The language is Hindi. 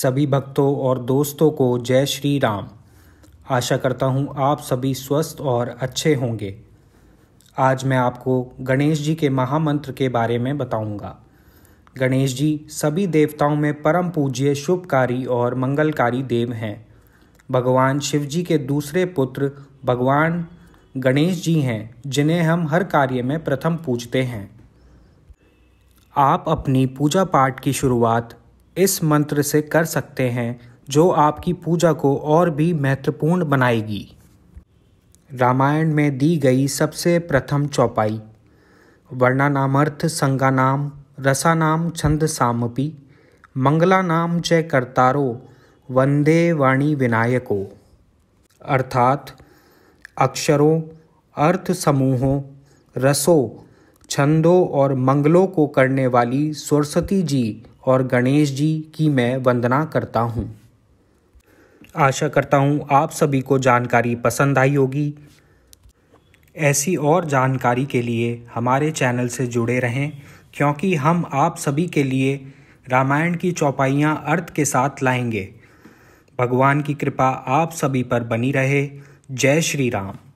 सभी भक्तों और दोस्तों को जय श्री राम आशा करता हूँ आप सभी स्वस्थ और अच्छे होंगे आज मैं आपको गणेश जी के महामंत्र के बारे में बताऊंगा। गणेश जी सभी देवताओं में परम पूज्य शुभकारी और मंगलकारी देव हैं भगवान शिव जी के दूसरे पुत्र भगवान गणेश जी हैं जिन्हें हम हर कार्य में प्रथम पूजते हैं आप अपनी पूजा पाठ की शुरुआत इस मंत्र से कर सकते हैं जो आपकी पूजा को और भी महत्वपूर्ण बनाएगी रामायण में दी गई सबसे प्रथम चौपाई वर्णानामर्थ संगानाम रसानाम छंद सामपी मंगलानाम जय करतारो वंदे वाणी विनायको अर्थात अक्षरों अर्थ समूहों रसों छंदों और मंगलों को करने वाली सरस्वती जी और गणेश जी की मैं वंदना करता हूँ आशा करता हूँ आप सभी को जानकारी पसंद आई होगी ऐसी और जानकारी के लिए हमारे चैनल से जुड़े रहें क्योंकि हम आप सभी के लिए रामायण की चौपाइयाँ अर्थ के साथ लाएंगे भगवान की कृपा आप सभी पर बनी रहे जय श्री राम